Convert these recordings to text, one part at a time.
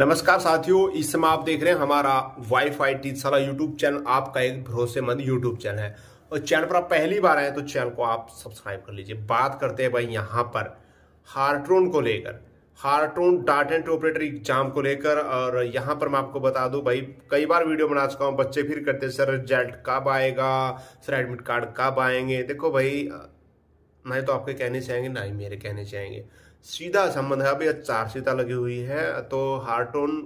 नमस्कार साथियों इस समय आप देख रहे हैं हमारा वाई फाई टीचला यूट्यूब चैनल आपका एक भरोसेमंद यूट्यूब चैनल है और चैनल पर आप पहली बार आए तो चैनल को आप सब्सक्राइब कर लीजिए बात करते हैं भाई यहाँ पर हार्ट्रोन को लेकर Hartron data entry operator exam को लेकर और यहाँ पर मैं आपको बता दूँ भाई कई बार वीडियो बना चुका हूँ बच्चे फिर करते हैं सर रिजल्ट कब आएगा सर एडमिट कार्ड कब आएंगे देखो भाई ना ही तो आपके कहने से आएंगे ना ही मेरे कहने से आएंगे सीधा संबंध है अभी चार सीता लगी हुई है तो हार्टोन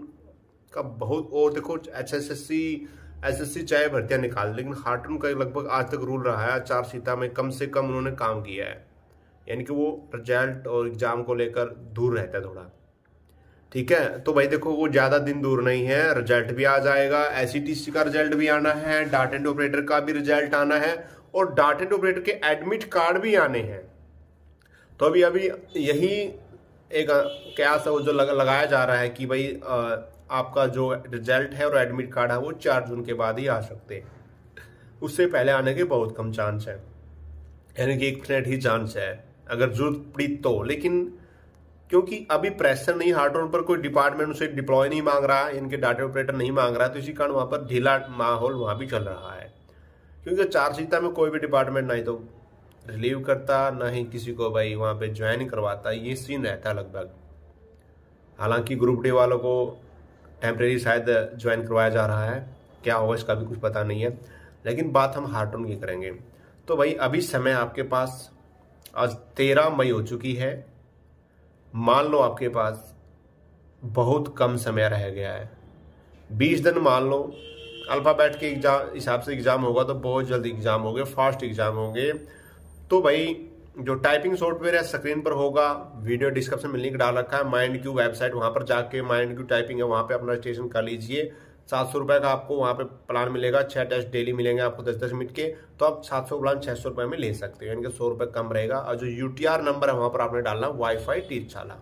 का बहुत और देखो H S S C S S C चाहे भर्तियां निकाल लेकिन हार्टोन का लगभग आज तक रूल रहा है चार सीता में कम से कम उन्होंने काम किया है यानी कि वो रिजल्ट और एग्जाम को लेकर दूर रहता है थोड़ा ठीक है तो भाई देखो वो ज़्यादा दिन दूर नहीं है रिजल्ट भी आ जाएगा एस का रिजल्ट भी आना है डाट एंड ऑपरेटर का भी रिजल्ट आना है और डाट एंड ऑपरेटर के एडमिट कार्ड भी आने हैं तो अभी अभी यही एक कयास है वो जो लग, लगाया जा रहा है कि भाई आ, आपका जो रिजल्ट है और एडमिट कार्ड है वो चार जून के बाद ही आ सकते हैं उससे पहले आने के बहुत कम चांस है यानी कि एक परसेंट ही चांस है अगर जरूरत पड़ी तो लेकिन क्योंकि अभी प्रेशर नहीं हार्ट ऑन पर कोई डिपार्टमेंट उसे डिप्लॉय नहीं मांग रहा इनके डाटा ऑपरेटर नहीं मांग रहा तो इसी कारण वहां पर ढीला माहौल वहां भी चल रहा है क्योंकि चार सीता में कोई भी डिपार्टमेंट नहीं तो रिलीव करता ना ही किसी को भाई वहाँ पे ज्वाइन करवाता ये सीन रहता लगभग हालांकि ग्रुप डे वालों को टेम्प्रेरी शायद ज्वाइन करवाया जा रहा है क्या होगा इसका भी कुछ पता नहीं है लेकिन बात हम हार्टून की करेंगे तो भाई अभी समय आपके पास आज तेरह मई हो चुकी है मान लो आपके पास बहुत कम समय रह गया है बीस दिन मान लो अल्फ़ाबेट के एग्जाम हिसाब से एग्ज़ाम होगा तो बहुत जल्द एग्ज़ाम होंगे फास्ट एग्ज़ाम होंगे तो भाई जो टाइपिंग सॉफ्टवेयर है स्क्रीन पर होगा वीडियो डिस्क्रिप्शन में लिंक डाल रखा है माइंड क्यू वेबसाइट वहां पर जाके माइंड क्यू टाइपिंग है वहां पे अपना रजिस्ट्रेशन कर लीजिए सात सौ रुपये का आपको वहां पे प्लान मिलेगा छह टेस्ट डेली मिलेंगे आपको दस दस मिनट के तो आप सात सौ प्लान छह सौ रुपये में ले सकते हो यानी कि सौ रुपये कम रहेगा और जो यू नंबर है वहाँ पर आपने डालना वाई फाई टीचाला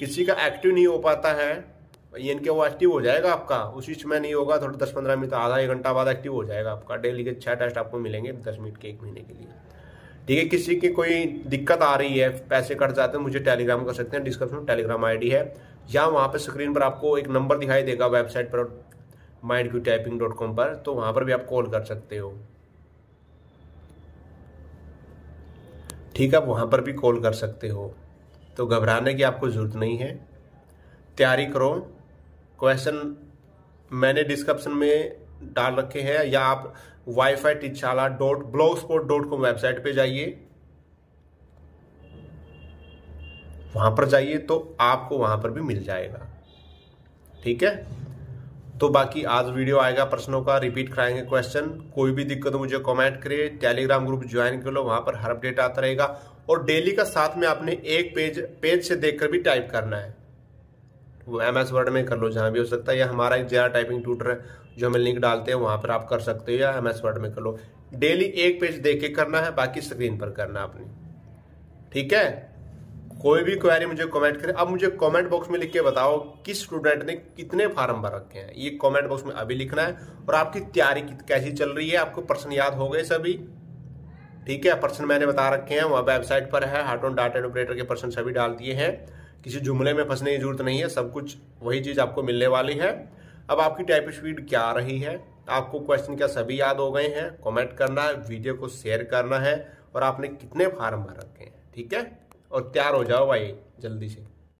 किसी का एक्टिव नहीं हो पाता है यानी कि वो एक्टिव हो जाएगा आपका उसी समय नहीं होगा थोड़ा दस पंद्रह मिनट आधा एक घंटा बाद एक्टिव हो जाएगा आपका डेली के छह टेस्ट आपको मिलेंगे दस मिनट के एक महीने के लिए ठीक है किसी की कोई दिक्कत आ रही है पैसे कट जाते हैं मुझे टेलीग्राम कर सकते हैं डिस्क्रिप्शन टेलीग्राम आईडी है या वहाँ पर स्क्रीन पर आपको एक नंबर दिखाई देगा वेबसाइट पर mind Q typing dot com पर तो वहाँ पर भी आप कॉल कर सकते हो ठीक है आप वहाँ पर भी कॉल कर सकते हो तो घबराने की आपको ज़रूरत नहीं है तैयारी करो क्वेश्चन मैंने डिस्क्रिप्शन में डाल रखे हैं या आप वाईफाई टिचाला dot blogspot dot com website पे जाइए वहां पर जाइए तो आपको वहां पर भी मिल जाएगा ठीक है तो बाकी आज वीडियो आएगा प्रश्नों का रिपीट कराएंगे क्वेश्चन कोई भी दिक्कत हो मुझे कमेंट करिए टेलीग्राम ग्रुप ज्वाइन कर लो वहां पर हर अपडेट आता रहेगा और डेली का साथ में आपने एक पेज पेज से देखकर भी टाइप करना है एम एस वर्ड में कर लो जहाँ भी हो सकता है या हमारा एक जेरा टाइपिंग ट्यूटर है जो हमें लिंक डालते हैं वहाँ पर आप कर सकते हो या एम एस वर्ड में कर लो डेली एक पेज देख के करना है बाकी स्क्रीन पर करना आपने ठीक है कोई भी क्वेरी मुझे कमेंट करे अब मुझे कमेंट बॉक्स में लिख के बताओ किस स्टूडेंट ने कितने फार्म भर रखे हैं ये कमेंट बॉक्स में अभी लिखना है और आपकी तैयारी कैसी चल रही है आपको प्रश्न याद हो गए सभी ठीक है प्रश्न मैंने बता रखे हैं वहां वेबसाइट पर है हार्ट ऑन डाटा ऑपरेटर के प्रश्न सभी डाल दिए हैं किसी जुमले में फंसने की जरूरत नहीं है सब कुछ वही चीज़ आपको मिलने वाली है अब आपकी टाइप स्पीड क्या आ रही है आपको क्वेश्चन क्या सभी याद हो गए हैं कमेंट करना है वीडियो को शेयर करना है और आपने कितने फार्म भर रखे हैं ठीक है और तैयार हो जाओ भाई जल्दी से